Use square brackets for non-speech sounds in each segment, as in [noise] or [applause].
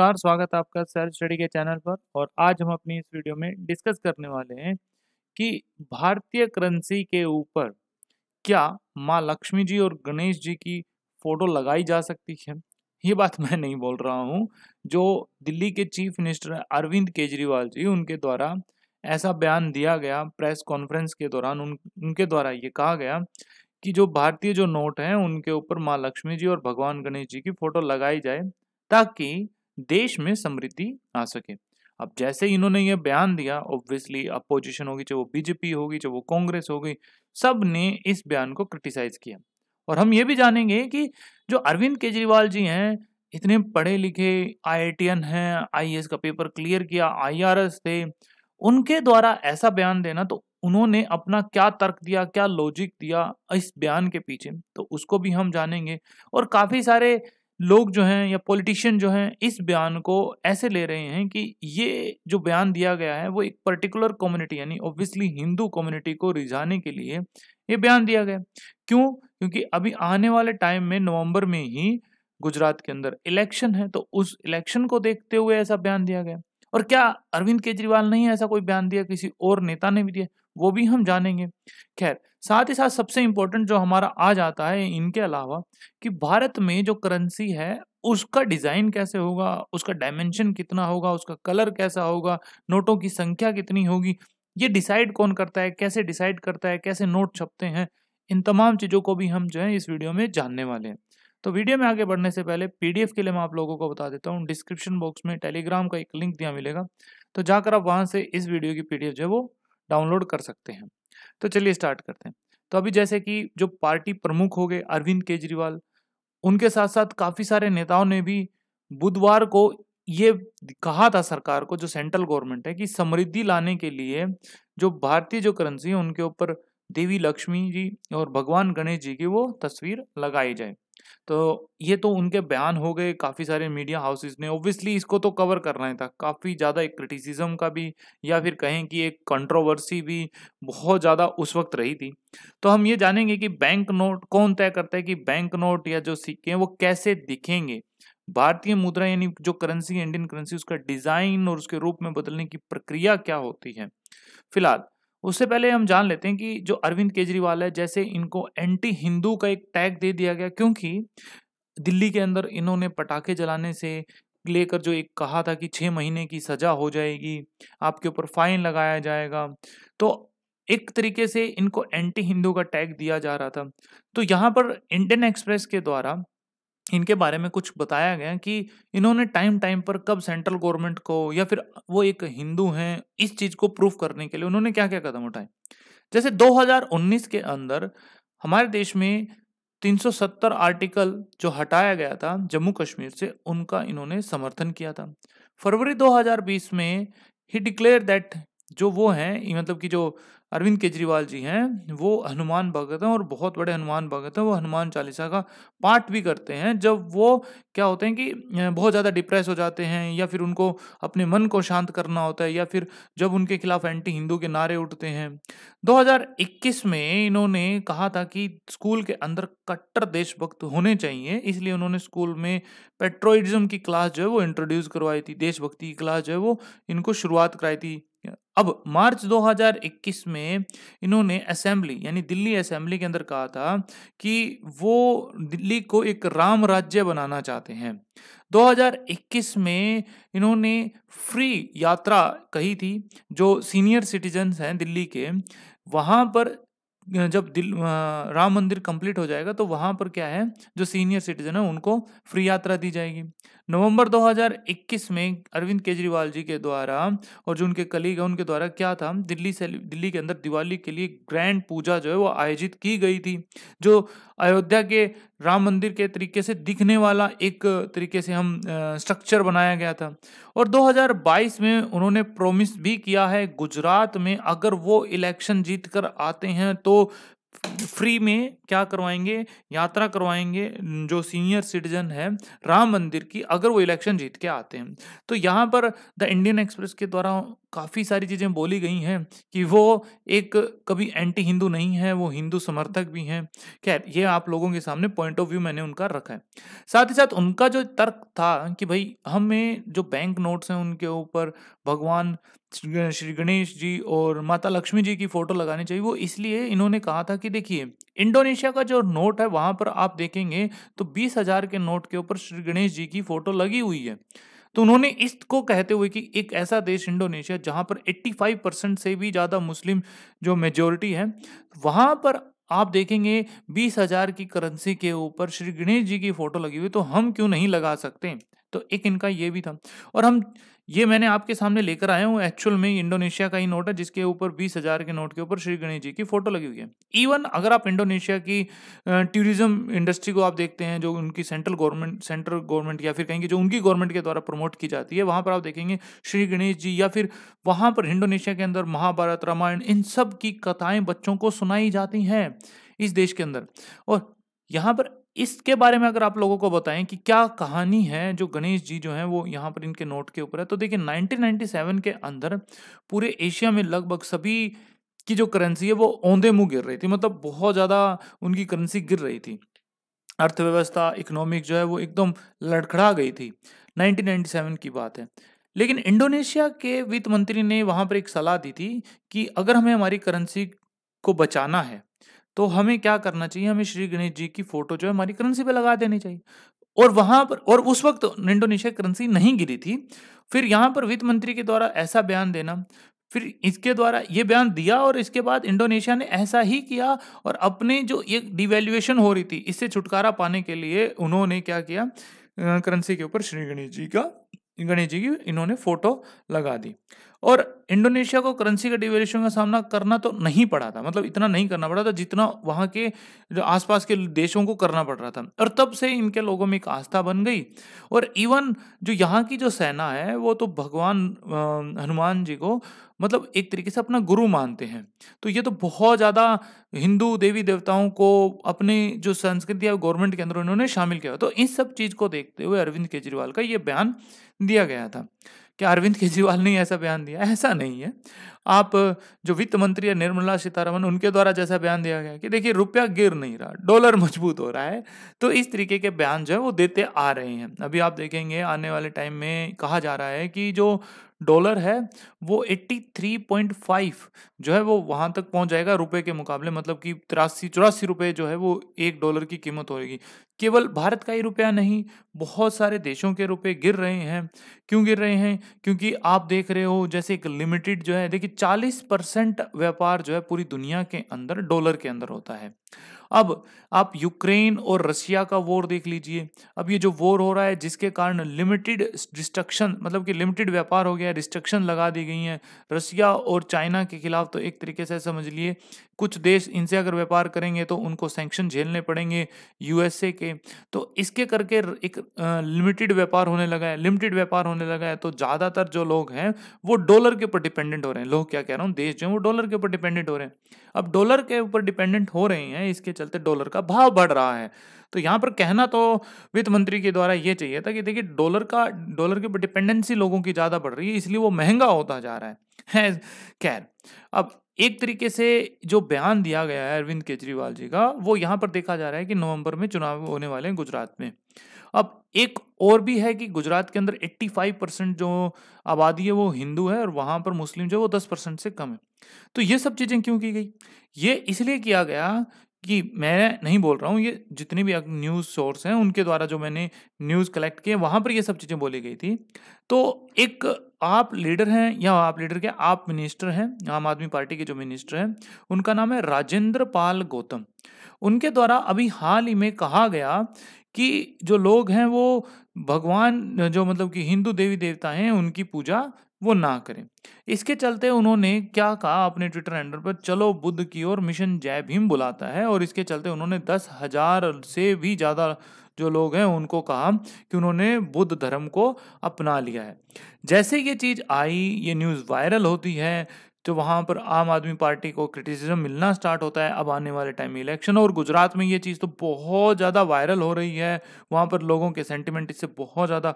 नमस्कार स्वागत है आपका सर स्टडी के चैनल पर और आज हम अपनी इस वीडियो में डिस्कस करने वाले हैं कि भारतीय करेंसी के ऊपर क्या माँ लक्ष्मी जी और गणेश जी की फोटो लगाई जा सकती है ये बात मैं नहीं बोल रहा हूँ जो दिल्ली के चीफ मिनिस्टर अरविंद केजरीवाल जी उनके द्वारा ऐसा बयान दिया गया प्रेस कॉन्फ्रेंस के दौरान उन उनके द्वारा ये कहा गया कि जो भारतीय जो नोट हैं उनके ऊपर माँ लक्ष्मी जी और भगवान गणेश जी की फोटो लगाई जाए ताकि देश में समृद्धि आ सके अब जैसे इन्होंने ये बयान दिया ऑब्वियसली अपोजिशन होगी चाहे वो बीजेपी होगी चाहे वो कांग्रेस होगी सब ने इस बयान को क्रिटिसाइज किया और हम ये भी जानेंगे कि जो अरविंद केजरीवाल जी हैं इतने पढ़े लिखे आई हैं आई का पेपर क्लियर किया आई थे उनके द्वारा ऐसा बयान देना तो उन्होंने अपना क्या तर्क दिया क्या लॉजिक दिया इस बयान के पीछे तो उसको भी हम जानेंगे और काफ़ी सारे लोग जो हैं या पॉलिटिशियन जो हैं इस बयान को ऐसे ले रहे हैं कि ये जो बयान दिया गया है वो एक पर्टिकुलर कम्युनिटी यानी ऑब्वियसली हिंदू कम्युनिटी को रिझाने के लिए ये बयान दिया गया क्यों क्योंकि अभी आने वाले टाइम में नवंबर में ही गुजरात के अंदर इलेक्शन है तो उस इलेक्शन को देखते हुए ऐसा बयान दिया गया और क्या अरविंद केजरीवाल ने ऐसा कोई बयान दिया किसी और नेता ने भी दिया वो भी हम जानेंगे खैर साथ ही साथ सबसे इम्पोर्टेंट जो हमारा आ जाता है इनके अलावा कि भारत में जो करेंसी है उसका डिज़ाइन कैसे होगा उसका डायमेंशन कितना होगा उसका कलर कैसा होगा नोटों की संख्या कितनी होगी ये डिसाइड कौन करता है कैसे डिसाइड करता है कैसे नोट छपते हैं इन तमाम चीज़ों को भी हम जो है इस वीडियो में जानने वाले हैं तो वीडियो में आगे बढ़ने से पहले पीडीएफ के लिए मैं आप लोगों को बता देता हूँ डिस्क्रिप्शन बॉक्स में टेलीग्राम का एक लिंक दिया मिलेगा तो जाकर आप वहाँ से इस वीडियो की पीडीएफ जो है वो डाउनलोड कर सकते हैं तो चलिए स्टार्ट करते हैं तो अभी जैसे कि जो पार्टी प्रमुख हो गए अरविंद केजरीवाल उनके साथ साथ काफ़ी सारे नेताओं ने भी बुधवार को ये कहा था सरकार को जो सेंट्रल गवर्नमेंट है कि समृद्धि लाने के लिए जो भारतीय जो करेंसी है उनके ऊपर देवी लक्ष्मी जी और भगवान गणेश जी की वो तस्वीर लगाई जाए तो ये तो उनके बयान हो गए काफ़ी सारे मीडिया हाउसेस ने ऑब्वियसली इसको तो कवर करना ही था काफ़ी ज़्यादा एक क्रिटिसिज्म का भी या फिर कहें कि एक कंट्रोवर्सी भी बहुत ज़्यादा उस वक्त रही थी तो हम ये जानेंगे कि बैंक नोट कौन तय करता है कि बैंक नोट या जो सिक्के हैं वो कैसे दिखेंगे भारतीय मुद्रा यानी जो करेंसी इंडियन करेंसी उसका डिज़ाइन और उसके रूप में बदलने की प्रक्रिया क्या होती है फिलहाल उससे पहले हम जान लेते हैं कि जो अरविंद केजरीवाल है जैसे इनको एंटी हिंदू का एक टैग दे दिया गया क्योंकि दिल्ली के अंदर इन्होंने पटाखे जलाने से लेकर जो एक कहा था कि छः महीने की सज़ा हो जाएगी आपके ऊपर फाइन लगाया जाएगा तो एक तरीके से इनको एंटी हिंदू का टैग दिया जा रहा था तो यहाँ पर इंडियन एक्सप्रेस के द्वारा इनके बारे में कुछ बताया गया कि इन्होंने टाइम टाइम पर कब सेंट्रल गवर्नमेंट को या फिर वो एक हिंदू हैं इस चीज को प्रूफ करने के लिए उन्होंने क्या क्या कदम उठाए जैसे 2019 के अंदर हमारे देश में 370 आर्टिकल जो हटाया गया था जम्मू कश्मीर से उनका इन्होंने समर्थन किया था फरवरी 2020 में ही डिक्लेयर दैट जो वो हैं मतलब कि जो अरविंद केजरीवाल जी हैं वो हनुमान भगत हैं और बहुत बड़े हनुमान भगत हैं वो हनुमान चालीसा का पाठ भी करते हैं जब वो क्या होते हैं कि बहुत ज़्यादा डिप्रेस हो जाते हैं या फिर उनको अपने मन को शांत करना होता है या फिर जब उनके खिलाफ एंटी हिंदू के नारे उठते हैं 2021 में इन्होंने कहा था कि स्कूल के अंदर कट्टर देशभक्त होने चाहिए इसलिए उन्होंने स्कूल में पेट्रोइज्म की क्लास जो है वो इंट्रोड्यूस करवाई थी देशभक्ति की क्लास जो है वो इनको शुरुआत कराई थी अब मार्च 2021 में इन्होंने असेंबली यानी दिल्ली असेंबली के अंदर कहा था कि वो दिल्ली को एक राम राज्य बनाना चाहते हैं 2021 में इन्होंने फ्री यात्रा कही थी जो सीनियर सिटीजन्स हैं दिल्ली के वहाँ पर जब दिल राम मंदिर कंप्लीट हो जाएगा तो वहाँ पर क्या है जो सीनियर सिटीजन है उनको फ्री यात्रा दी जाएगी नवंबर 2021 में अरविंद केजरीवाल जी के द्वारा और जो उनके कलीग हैं उनके द्वारा क्या था दिल्ली से दिल्ली के अंदर दिवाली के लिए ग्रैंड पूजा जो है वो आयोजित की गई थी जो अयोध्या के राम मंदिर के तरीके से दिखने वाला एक तरीके से हम स्ट्रक्चर बनाया गया था और 2022 में उन्होंने प्रोमिस भी किया है गुजरात में अगर वो इलेक्शन जीत कर आते हैं तो फ्री में क्या करवाएंगे यात्रा करवाएंगे जो सीनियर सिटीजन है राम मंदिर की अगर वो इलेक्शन जीत के आते हैं तो यहाँ पर द इंडियन एक्सप्रेस के द्वारा काफ़ी सारी चीज़ें बोली गई हैं कि वो एक कभी एंटी हिंदू नहीं है वो हिंदू समर्थक भी हैं खैर ये आप लोगों के सामने पॉइंट ऑफ व्यू मैंने उनका रखा है साथ ही साथ उनका जो तर्क था कि भाई हमें जो बैंक नोट्स हैं उनके ऊपर भगवान श्री गणेश जी और माता लक्ष्मी जी की फ़ोटो लगानी चाहिए वो इसलिए इन्होंने कहा था कि देखिए इंडोनेशिया का जो नोट है वहाँ पर आप देखेंगे तो बीस हज़ार के नोट के ऊपर श्री गणेश जी की फ़ोटो लगी हुई है तो उन्होंने इसको कहते हुए कि एक ऐसा देश इंडोनेशिया जहाँ पर 85 परसेंट से भी ज़्यादा मुस्लिम जो मेजोरिटी है वहाँ पर आप देखेंगे बीस हज़ार की करेंसी के ऊपर श्री गणेश जी की फ़ोटो लगी हुई तो हम क्यों नहीं लगा सकते तो एक इनका ये भी था और हम ये मैंने आपके सामने लेकर आया हूँ एक्चुअल में इंडोनेशिया का ही नोट है जिसके ऊपर बीस हजार के नोट के ऊपर श्री गणेश जी की फोटो लगी हुई है इवन अगर आप इंडोनेशिया की टूरिज्म इंडस्ट्री को आप देखते हैं जो उनकी सेंट्रल गवर्नमेंट सेंट्रल गवर्नमेंट या फिर कहेंगे जो उनकी गवर्नमेंट के द्वारा प्रमोट की जाती है वहाँ पर आप देखेंगे श्री गणेश जी या फिर वहाँ पर इंडोनेशिया के अंदर महाभारत रामायण इन सब की कथाएं बच्चों को सुनाई जाती हैं इस देश के अंदर और यहाँ पर इसके बारे में अगर आप लोगों को बताएं कि क्या कहानी है जो गणेश जी जो है वो यहाँ पर इनके नोट के ऊपर है तो देखिए 1997 के अंदर पूरे एशिया में लगभग सभी की जो करेंसी है वो औंधे मुँह गिर रही थी मतलब बहुत ज़्यादा उनकी करेंसी गिर रही थी अर्थव्यवस्था इकोनॉमिक जो है वो एकदम लड़खड़ा गई थी 1997 की बात है लेकिन इंडोनेशिया के वित्त मंत्री ने वहाँ पर एक सलाह दी थी कि अगर हमें हमारी करेंसी को बचाना है तो हमें क्या करना चाहिए हमें श्री गणेश जी की फोटो जो है हमारी करेंसी पे लगा देनी चाहिए और वहां पर और उस वक्त इंडोनेशिया करेंसी नहीं गिरी थी फिर यहाँ पर वित्त मंत्री के द्वारा ऐसा बयान देना फिर इसके द्वारा ये बयान दिया और इसके बाद इंडोनेशिया ने ऐसा ही किया और अपने जो ये डिवेल्युएशन हो रही थी इससे छुटकारा पाने के लिए उन्होंने क्या किया करेंसी के ऊपर श्री गणेश जी का गणेश जी की इन्होंने फोटो लगा दी और इंडोनेशिया को करेंसी का डिवेल्यूशन का सामना करना तो नहीं पड़ा था मतलब इतना नहीं करना पड़ा था जितना वहाँ के जो आसपास के देशों को करना पड़ रहा था और तब से इनके लोगों में एक आस्था बन गई और इवन जो यहाँ की जो सेना है वो तो भगवान हनुमान जी को मतलब एक तरीके से अपना गुरु मानते हैं तो ये तो बहुत ज़्यादा हिंदू देवी देवताओं को अपने जो संस्कृति है गवर्नमेंट के अंदर उन्होंने शामिल किया तो इन सब चीज़ को देखते हुए अरविंद केजरीवाल का ये बयान दिया गया था कि अरविंद केजरीवाल ने ऐसा बयान दिया ऐसा नहीं है आप जो वित्त मंत्री है निर्मला सीतारमन उनके द्वारा जैसा बयान दिया गया कि देखिए रुपया गिर नहीं रहा डॉलर [laughs] मजबूत हो रहा है तो इस तरीके के बयान जो है वो देते आ रहे हैं अभी आप देखेंगे आने वाले टाइम में कहा जा रहा है कि जो डॉलर है वो 83.5 जो है वो वहाँ तक पहुँच जाएगा रुपए के मुकाबले मतलब कि तिरासी चौरासी रुपये जो है वो एक डॉलर की कीमत होगी केवल भारत का ही रुपया नहीं बहुत सारे देशों के रुपए गिर रहे हैं क्यों गिर रहे हैं क्योंकि आप देख रहे हो जैसे एक लिमिटेड जो है देखिए 40 परसेंट व्यापार जो है पूरी दुनिया के अंदर डॉलर के अंदर होता है अब आप यूक्रेन और रशिया का वॉर देख लीजिए अब ये जो वॉर हो रहा है जिसके कारण लिमिटेड डिस्ट्रक्शन मतलब कि लिमिटेड व्यापार हो गया है रिस्ट्रिक्शन लगा दी गई हैं रशिया और चाइना के खिलाफ तो एक तरीके से समझ लिए कुछ देश इनसे अगर व्यापार करेंगे तो उनको सैंक्शन झेलने पड़ेंगे यूएसए के तो इसके करके एक लिमिटेड व्यापार होने लगा है लिमिटेड व्यापार होने लगा है तो ज़्यादातर जो लोग हैं वो डॉलर के ऊपर डिपेंडेंट हो रहे हैं लोग क्या कह रहा हूँ देश जो है वो डॉलर के ऊपर डिपेंडेंट हो रहे हैं अब डॉलर के ऊपर डिपेंडेंट हो रहे हैं इसके चलते डॉलर का भाव बढ़ रहा है तो यहाँ पर कहना तो वित्त मंत्री के द्वारा ये चाहिए था कि देखिए डॉलर का डॉलर की डिपेंडेंसी लोगों की ज़्यादा बढ़ रही है इसलिए वो महंगा होता जा रहा है, है खैर अब एक तरीके से जो बयान दिया गया है अरविंद केजरीवाल जी का वो यहाँ पर देखा जा रहा है कि नवंबर में चुनाव होने वाले हैं गुजरात में अब एक और भी है कि गुजरात के अंदर 85 परसेंट जो आबादी है वो हिंदू है और वहाँ पर मुस्लिम जो है वो 10 परसेंट से कम है तो ये सब चीज़ें क्यों की गई ये इसलिए किया गया कि मैं नहीं बोल रहा हूँ ये जितने भी न्यूज़ सोर्स हैं उनके द्वारा जो मैंने न्यूज़ कलेक्ट किए वहाँ पर ये सब चीज़ें बोली गई थी तो एक आप लीडर हैं या आप लीडर के आप मिनिस्टर हैं आम आदमी पार्टी के जो मिनिस्टर हैं उनका नाम है राजेंद्र पाल गौतम उनके द्वारा अभी हाल ही में कहा गया कि जो लोग हैं वो भगवान जो मतलब कि हिंदू देवी देवता हैं उनकी पूजा वो ना करें इसके चलते उन्होंने क्या कहा अपने ट्विटर हैंडल पर चलो बुद्ध की ओर मिशन जय भीम बुलाता है और इसके चलते उन्होंने दस हजार से भी ज़्यादा जो लोग हैं उनको कहा कि उन्होंने बुद्ध धर्म को अपना लिया है जैसे ये चीज़ आई ये न्यूज़ वायरल होती है तो वहाँ पर आम आदमी पार्टी को क्रिटिसिज्म मिलना स्टार्ट होता है अब आने वाले टाइम में इलेक्शन और गुजरात में ये चीज़ तो बहुत ज़्यादा वायरल हो रही है वहाँ पर लोगों के सेंटिमेंट इससे बहुत ज़्यादा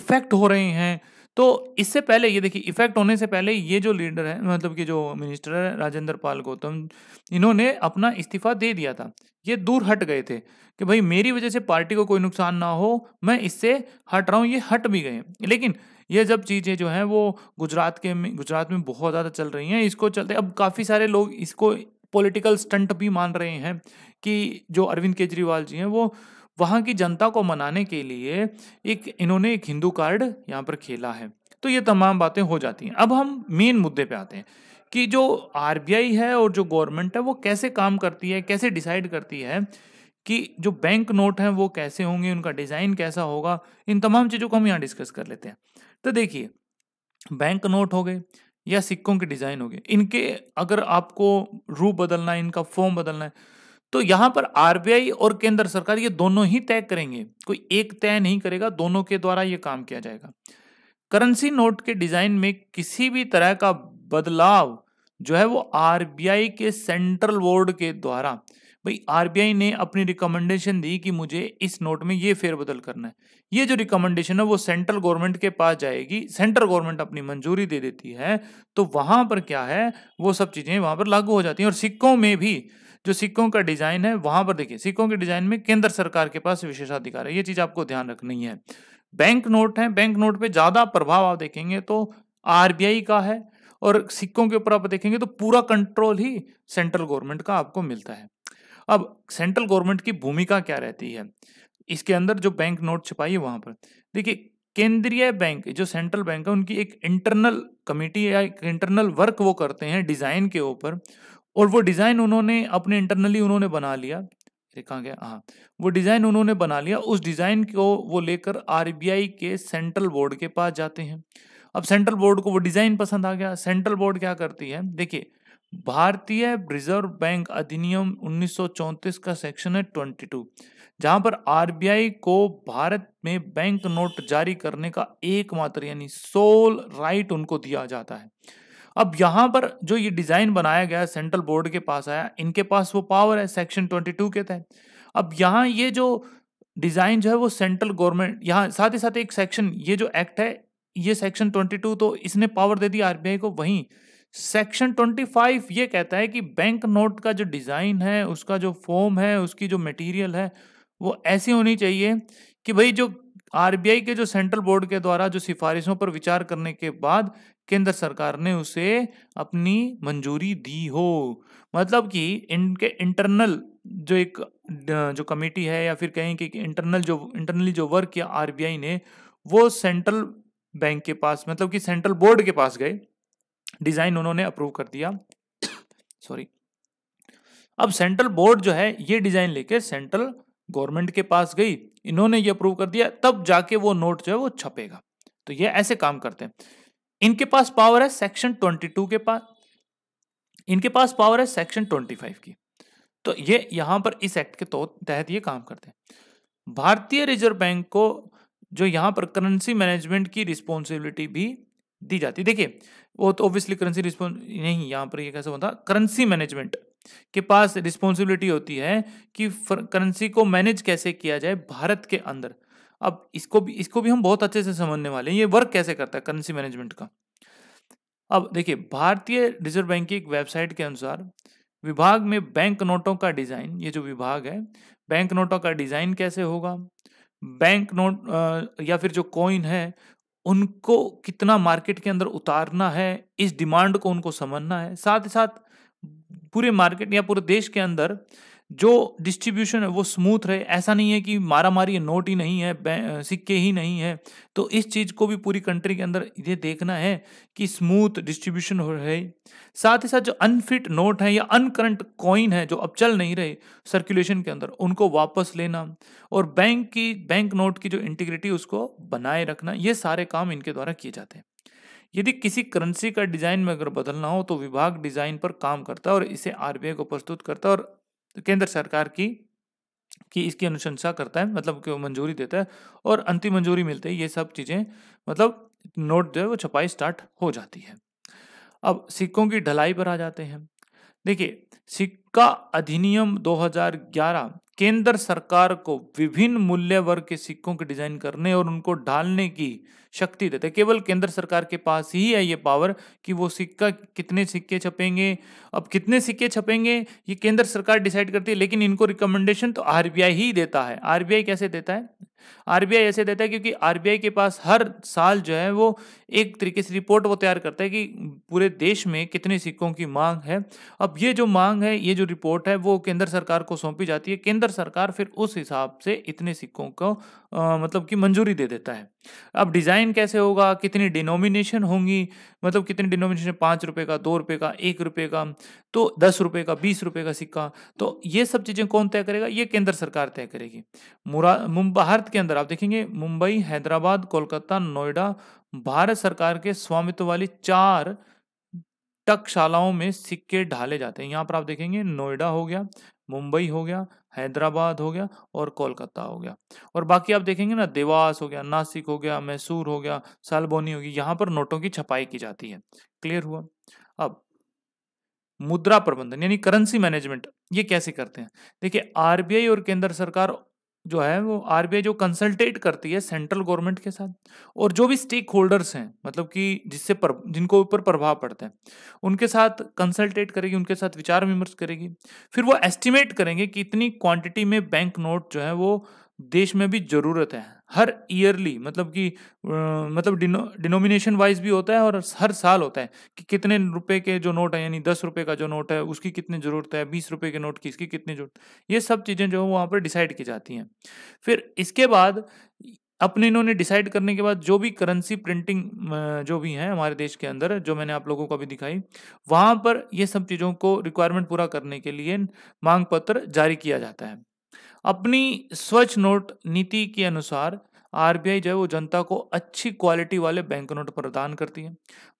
इफ़ेक्ट हो रहे हैं तो इससे पहले ये देखिए इफेक्ट होने से पहले ये जो लीडर है मतलब कि जो मिनिस्टर है राजेंद्र पाल गौतम इन्होंने अपना इस्तीफा दे दिया था ये दूर हट गए थे कि भाई मेरी वजह से पार्टी को कोई नुकसान ना हो मैं इससे हट रहा हूँ ये हट भी गए लेकिन ये जब चीज़ें जो हैं वो गुजरात के में गुजरात में बहुत ज़्यादा चल रही हैं इसको चलते अब काफ़ी सारे लोग इसको पॉलिटिकल स्टंट भी मान रहे हैं कि जो अरविंद केजरीवाल जी हैं वो वहां की जनता को मनाने के लिए एक इन्होंने एक हिंदू कार्ड यहाँ पर खेला है तो ये तमाम बातें हो जाती हैं अब हम मेन मुद्दे पे आते हैं कि जो आर है और जो गवर्नमेंट है वो कैसे काम करती है कैसे डिसाइड करती है कि जो बैंक नोट हैं वो कैसे होंगे उनका डिज़ाइन कैसा होगा इन तमाम चीज़ों को हम यहाँ डिस्कस कर लेते हैं तो देखिए बैंक नोट हो गए या सिक्कों के डिज़ाइन हो गए इनके अगर आपको रू बदलना है इनका फॉर्म बदलना है तो यहां पर आरबीआई और केंद्र सरकार ये दोनों ही तय करेंगे कोई एक तय नहीं करेगा दोनों के द्वारा ये काम किया जाएगा करेंसी नोट के डिजाइन में किसी भी तरह का बदलाव जो है वो आरबीआई के सेंट्रल बोर्ड के द्वारा भाई आरबीआई ने अपनी रिकमेंडेशन दी कि मुझे इस नोट में ये फेरबदल करना है ये जो रिकमेंडेशन है वो सेंट्रल गवर्नमेंट के पास जाएगी सेंट्रल गवर्नमेंट अपनी मंजूरी दे देती है तो वहां पर क्या है वो सब चीजें वहां पर लागू हो जाती हैं और सिक्कों में भी जो सिक्कों का डिजाइन है वहां पर देखिए सिक्कों के डिजाइन में केंद्र सरकार के पास विशेषाधिकार है ये चीज आपको ध्यान रखनी है बैंक नोट है बैंक नोट पे ज्यादा प्रभाव आप देखेंगे तो आरबीआई का है और सिक्कों के ऊपर आप देखेंगे तो पूरा कंट्रोल ही सेंट्रल गवर्नमेंट का आपको मिलता है अब सेंट्रल गवर्नमेंट की भूमिका क्या रहती है इसके अंदर जो बैंक नोट छिपाई है वहां पर देखिए केंद्रीय बैंक जो सेंट्रल बैंक है उनकी एक इंटरनल कमेटी या एक इंटरनल वर्क वो करते हैं डिजाइन के ऊपर और वो डिज़ाइन उन्होंने अपने इंटरनली उन्होंने बना लिया कहा गया हाँ वो डिज़ाइन उन्होंने बना लिया उस डिज़ाइन को वो लेकर आरबीआई के सेंट्रल बोर्ड के पास जाते हैं अब सेंट्रल बोर्ड को वो डिज़ाइन पसंद आ गया सेंट्रल बोर्ड क्या करती है देखिए भारतीय रिजर्व बैंक अधिनियम 1934 का सेक्शन है 22 जहां पर आरबीआई को भारत में बैंक नोट जारी करने का एकमात्र यानी सोल राइट उनको दिया जाता है अब यहाँ पर जो ये डिज़ाइन बनाया गया सेंट्रल बोर्ड के पास आया इनके पास वो पावर है सेक्शन 22 के तहत अब यहाँ ये जो डिज़ाइन जो है वो सेंट्रल गवर्नमेंट यहाँ साथ ही साथ एक सेक्शन ये जो एक्ट है ये सेक्शन 22 तो इसने पावर दे दी आरबीआई को वहीं सेक्शन 25 ये कहता है कि बैंक नोट का जो डिज़ाइन है उसका जो फॉर्म है उसकी जो मटीरियल है वो ऐसी होनी चाहिए कि भाई जो आरबीआई के जो सेंट्रल बोर्ड के द्वारा जो सिफारिशों पर विचार करने के बाद केंद्र सरकार ने उसे अपनी मंजूरी दी हो मतलब कि इनके इंटरनल जो एक जो कमेटी है या फिर कहें कि इंटरनल जो इंटरनली जो वर्क किया आरबीआई ने वो सेंट्रल बैंक के पास मतलब कि सेंट्रल बोर्ड के पास गए डिजाइन उन्होंने अप्रूव कर दिया सॉरी अब सेंट्रल बोर्ड जो है ये डिजाइन लेके सेंट्रल गवर्नमेंट के पास गई इन्होंने ये अप्रूव कर दिया तब जाके वो नोट जो है वो छपेगा तो ये ऐसे काम करते हैं इनके पास पावर है सेक्शन 22 के पास इनके पास पावर है सेक्शन 25 की तो ये यहां पर इस एक्ट के तहत ये काम करते हैं भारतीय रिजर्व बैंक को जो यहां पर करेंसी मैनेजमेंट की रिस्पॉन्सिबिलिटी भी दी जाती देखिए वो तो ऑब्वियसली करेंसी रिस्पॉन्स नहीं यहां पर ये कैसे होता करेंसी मैनेजमेंट के पास रिस्पॉन्सिबिलिटी होती है कि करेंसी को मैनेज कैसे किया जाए भारत के अंदर अब इसको भी इसको भी हम बहुत अच्छे से समझने वाले हैं ये वर्क कैसे करता है करेंसी मैनेजमेंट का अब देखिए भारतीय रिजर्व बैंक की एक वेबसाइट के अनुसार विभाग में बैंक नोटों का डिज़ाइन ये जो विभाग है बैंक नोटों का डिज़ाइन कैसे होगा बैंक नोट या फिर जो कॉइन है उनको कितना मार्केट के अंदर उतारना है इस डिमांड को उनको समझना है साथ ही साथ पूरे मार्केट या पूरे देश के अंदर जो डिस्ट्रीब्यूशन है वो स्मूथ रहे ऐसा नहीं है कि मारा मारी नोट ही नहीं है सिक्के ही नहीं है तो इस चीज़ को भी पूरी कंट्री के अंदर ये देखना है कि स्मूथ डिस्ट्रीब्यूशन हो रहे साथ ही साथ जो अनफिट नोट हैं या अनकरंट कॉइन है जो अब चल नहीं रहे सर्कुलेशन के अंदर उनको वापस लेना और बैंक की बैंक नोट की जो इंटीग्रिटी उसको बनाए रखना ये सारे काम इनके द्वारा किए जाते हैं यदि किसी करेंसी का डिजाइन में अगर बदलना हो तो विभाग डिजाइन पर काम करता है और इसे आरबीआई को प्रस्तुत करता है और तो केंद्र सरकार की कि इसकी अनुशंसा करता है मतलब कि वो मंजूरी देता है और अंतिम मंजूरी मिलते ही ये सब चीज़ें मतलब नोट जो है वो छपाई स्टार्ट हो जाती है अब सिक्कों की ढलाई पर आ जाते हैं देखिए सिक्का अधिनियम 2011 केंद्र सरकार को विभिन्न मूल्य वर्ग के सिक्कों के डिजाइन करने और उनको ढालने की शक्ति देता है केवल केंद्र सरकार के पास ही है ये पावर कि वो सिक्का कितने सिक्के छपेंगे अब कितने सिक्के छपेंगे ये केंद्र सरकार डिसाइड करती है लेकिन इनको रिकमेंडेशन तो आरबीआई ही देता है आरबीआई कैसे देता है आरबीआई ऐसे देता है क्योंकि आरबीआई के पास हर साल जो है वो एक तरीके से रिपोर्ट वो तैयार करता है कि पूरे देश में कितने सिक्कों की मांग है अब ये जो मांग है ये जो रिपोर्ट है वो केंद्र सरकार को सौंपी जाती है केंद्र सरकार फिर उस हिसाब से इतने सिक्कों को आ, मतलब कि मंजूरी दे देता है अब डिज़ाइन कैसे होगा कितनी डिनोमिनेशन होंगी मतलब कितनी डिनोमिनेशन पाँच रुपये का दो रुपये का एक रुपये का तो दस रुपये का बीस रुपये का सिक्का तो ये सब चीज़ें कौन तय करेगा ये केंद्र सरकार तय करेगी मुरा भारत के अंदर आप देखेंगे मुंबई हैदराबाद कोलकाता नोएडा भारत सरकार के स्वामित्व वाली चार टकशालाओं में सिक्के ढाले जाते हैं यहाँ पर आप देखेंगे नोएडा हो गया मुंबई हो गया हैदराबाद हो गया और कोलकाता हो गया और बाकी आप देखेंगे ना देवास हो गया नासिक हो गया मैसूर हो गया सालबोनी होगी यहाँ पर नोटों की छपाई की जाती है क्लियर हुआ अब मुद्रा प्रबंधन यानी करेंसी मैनेजमेंट ये कैसे करते हैं देखिए आरबीआई और केंद्र सरकार जो है वो आरबीआई जो कंसल्टेट करती है सेंट्रल गवर्नमेंट के साथ और जो भी स्टेक होल्डर्स हैं मतलब कि जिससे पर, जिनको ऊपर प्रभाव पड़ता है उनके साथ कंसल्टेट करेगी उनके साथ विचार विमर्श करेगी फिर वो एस्टिमेट करेंगे कि इतनी क्वांटिटी में बैंक नोट जो है वो देश में भी ज़रूरत है हर ईयरली मतलब कि मतलब डिनोमिनेशन वाइज भी होता है और हर साल होता है कि कितने रुपए के जो नोट है यानी दस रुपए का जो नोट है उसकी कितनी ज़रूरत है बीस रुपए के नोट की इसकी कितनी ज़रूरत ये सब चीज़ें जो है वहाँ पर डिसाइड की जाती हैं फिर इसके बाद अपने इन्होंने डिसाइड करने के बाद जो भी करेंसी प्रिंटिंग जो भी है हमारे देश के अंदर जो मैंने आप लोगों को अभी दिखाई वहाँ पर ये सब चीज़ों को रिक्वायरमेंट पूरा करने के लिए मांग पत्र जारी किया जाता है अपनी स्वच्छ नोट नीति के अनुसार आरबीआई जो है वो जनता को अच्छी क्वालिटी वाले बैंक नोट प्रदान करती है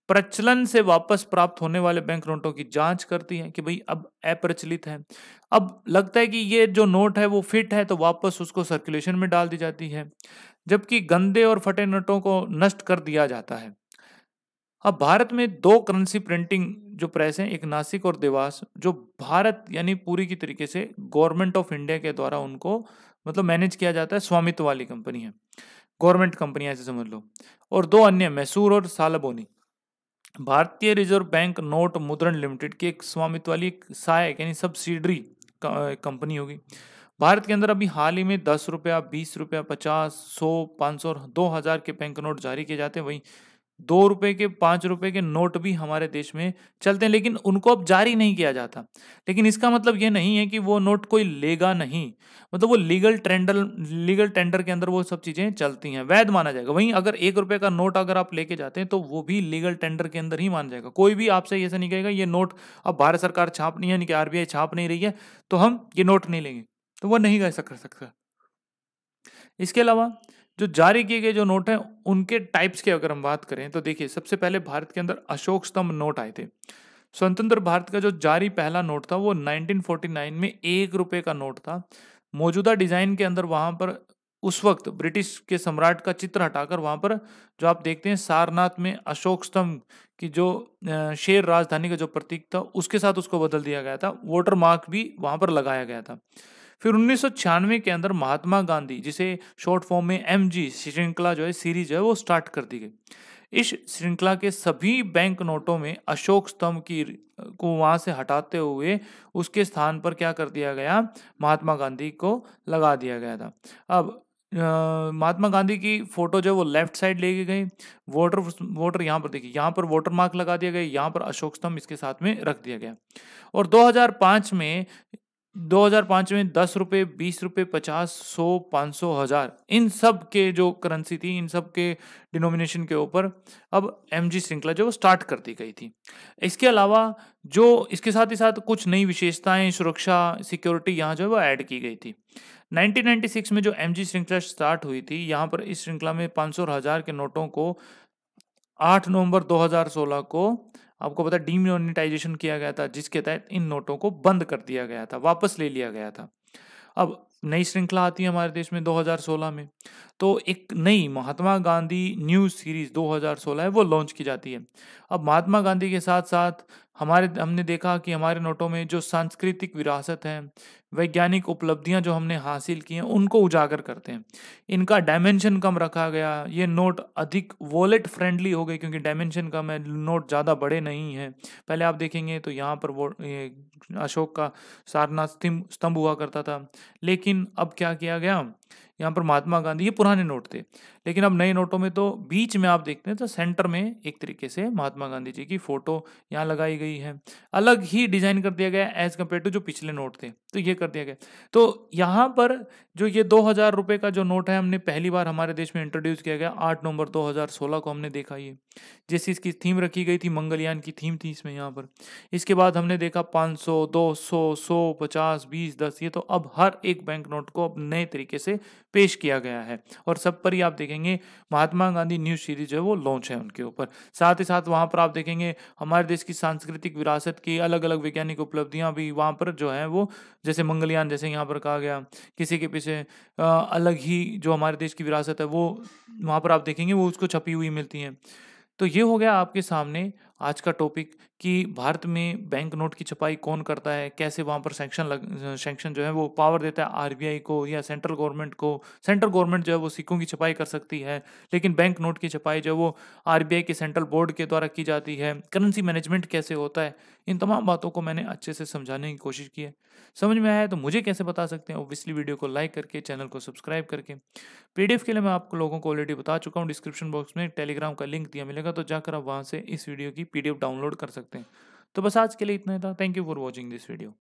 प्रचलन से वापस प्राप्त होने वाले बैंक नोटों की जांच करती है कि भाई अब अप्रचलित है अब लगता है कि ये जो नोट है वो फिट है तो वापस उसको सर्कुलेशन में डाल दी जाती है जबकि गंदे और फटे नोटों को नष्ट कर दिया जाता है अब भारत में दो करेंसी प्रिंटिंग जो प्रेस हैं एक नासिक और देवास जो भारत यानी पूरी की तरीके से गवर्नमेंट ऑफ इंडिया के द्वारा उनको मतलब मैनेज किया जाता है स्वामित्व वाली कंपनी है गवर्नमेंट कंपनी ऐसे समझ लो और दो अन्य मैसूर और सालबोनी भारतीय रिजर्व बैंक नोट मुद्रण लिमिटेड की एक स्वामित्व वाली एक सहायक यानी सब्सिडरी कंपनी होगी भारत के अंदर अभी हाल ही में दस रुपया बीस रुपया पचास सौ पाँच सौ दो हज़ार के बैंक नोट जारी किए जाते हैं वहीं दो रुपए के पांच रुपए के नोट भी हमारे देश में चलते हैं लेकिन उनको अब जारी नहीं किया जाता लेकिन इसका मतलब ये नहीं है कि वो नोट कोई लेगा नहीं मतलब वो लीगल टेंडर लीगल टेंडर के अंदर वो सब चीज़ें चलती हैं वैध माना जाएगा वहीं अगर एक रुपए का नोट अगर आप लेके जाते हैं तो वो भी लीगल टेंडर के अंदर ही माना जाएगा कोई भी आपसे ऐसा नहीं कहेगा ये नोट अब भारत सरकार छाप नहीं है यानी कि आरबीआई छाप नहीं रही है तो हम ये नोट नहीं लेंगे तो वो नहीं कर सकता इसके अलावा जो जारी किए गए जो नोट हैं उनके टाइप्स की अगर हम बात करें तो देखिए सबसे पहले भारत के अंदर अशोक स्तंभ नोट आए थे स्वतंत्र भारत का जो जारी पहला नोट था वो 1949 में एक रुपए का नोट था मौजूदा डिजाइन के अंदर वहां पर उस वक्त ब्रिटिश के सम्राट का चित्र हटाकर वहां पर जो आप देखते हैं सारनाथ में अशोक स्तंभ की जो शेर राजधानी का जो प्रतीक था उसके साथ उसको बदल दिया गया था वोटर मार्क भी वहां पर लगाया गया था फिर उन्नीस के अंदर महात्मा गांधी जिसे शॉर्ट फॉर्म में एम श्रृंखला जो है सीरीज है वो स्टार्ट कर दी गई इस श्रृंखला के सभी बैंक नोटों में अशोक स्तंभ की को वहाँ से हटाते हुए उसके स्थान पर क्या कर दिया गया महात्मा गांधी को लगा दिया गया था अब महात्मा गांधी की फोटो जो है वो लेफ्ट साइड लेके गई वोटर वोटर यहाँ पर देखिए यहाँ पर वोटर मार्क लगा दिया गया यहाँ पर अशोक स्तंभ इसके साथ में रख दिया गया और 2005 में 2005 में दस रुपये बीस रुपये पचास सौ पाँच सौ हज़ार इन सब के जो करेंसी थी इन सब के डिनोमिनेशन के ऊपर अब एम जी श्रृंखला जो स्टार्ट कर दी गई थी इसके अलावा जो इसके साथ ही साथ कुछ नई विशेषताएं सुरक्षा सिक्योरिटी यहाँ जो है वो ऐड की गई थी 1996 में जो एम जी श्रृंखला स्टार्ट हुई थी यहाँ पर इस श्रृंखला में पाँच सौ हज़ार के नोटों को आठ नवंबर दो को आपको पता डीमोनिटाइजेशन किया गया था जिसके तहत इन नोटों को बंद कर दिया गया था वापस ले लिया गया था अब नई श्रृंखला आती है हमारे देश में 2016 में तो एक नई महात्मा गांधी न्यूज़ सीरीज़ 2016 है वो लॉन्च की जाती है अब महात्मा गांधी के साथ साथ हमारे हमने देखा कि हमारे नोटों में जो सांस्कृतिक विरासत है वैज्ञानिक उपलब्धियां जो हमने हासिल की हैं उनको उजागर करते हैं इनका डायमेंशन कम रखा गया ये नोट अधिक वॉलेट फ्रेंडली हो गए क्योंकि डायमेंशन कम है नोट ज़्यादा बड़े नहीं हैं पहले आप देखेंगे तो यहाँ पर वो अशोक का सारनाथ स्तंभ हुआ करता था लेकिन अब क्या किया गया यहाँ पर महात्मा गांधी ये पुराने नोट थे लेकिन अब नए नोटों में तो बीच में आप देखते हैं तो सेंटर में एक तरीके से महात्मा गांधी जी की फ़ोटो यहाँ लगाई गई है अलग ही डिज़ाइन कर दिया गया एज़ कम्पेयर टू जो पिछले नोट थे तो ये कर दिया गया तो यहाँ पर जो ये दो हज़ार रुपये का जो नोट है हमने पहली बार हमारे देश में इंट्रोड्यूस किया गया आठ नवंबर दो हज़ार सोलह को हमने देखा ये जैसे इसकी थीम रखी गई थी मंगलयान की थीम थी इसमें यहाँ पर इसके बाद हमने देखा पाँच सौ दो सौ सौ पचास बीस दस ये तो अब हर एक बैंक नोट को अब नए तरीके से पेश किया गया है और सब पर ही आप देखेंगे महात्मा गांधी न्यूज सीरीज जो है वो लॉन्च है उनके ऊपर साथ ही साथ वहाँ पर आप देखेंगे हमारे देश की सांस्कृतिक विरासत की अलग अलग वैज्ञानिक उपलब्धियाँ भी वहाँ पर जो है वो जैसे मंगलयान जैसे यहाँ पर कहा गया किसी के पीछे अलग ही जो हमारे देश की विरासत है वो वहाँ पर आप देखेंगे वो उसको छपी हुई मिलती हैं तो ये हो गया आपके सामने आज का टॉपिक कि भारत में बैंक नोट की छपाई कौन करता है कैसे वहाँ पर सेंक्शन लग सेंक्शन जो है वो पावर देता है आरबीआई को या सेंट्रल गवर्नमेंट को सेंट्रल गवर्नमेंट जो है वो सिक्कों की छपाई कर सकती है लेकिन बैंक नोट की छपाई जो है वो आरबीआई के सेंट्रल बोर्ड के द्वारा की जाती है करेंसी मैनेजमेंट कैसे होता है इन तमाम बातों को मैंने अच्छे से समझाने की कोशिश की है समझ में आया है तो मुझे कैसे बता सकते हैं ओबियसली वीडियो को लाइक करके चैनल को सब्सक्राइब करके पी के लिए मैं आप लोगों को ऑलरेडी बता चुका हूँ डिस्क्रिप्शन बॉक्स में टेलीग्राम का लिंक दिया मिलेगा तो जाकर आप वहाँ से इस वीडियो की पीडीएफ डाउनलोड कर सकते हैं तो बस आज के लिए इतना ही था thank you for watching this video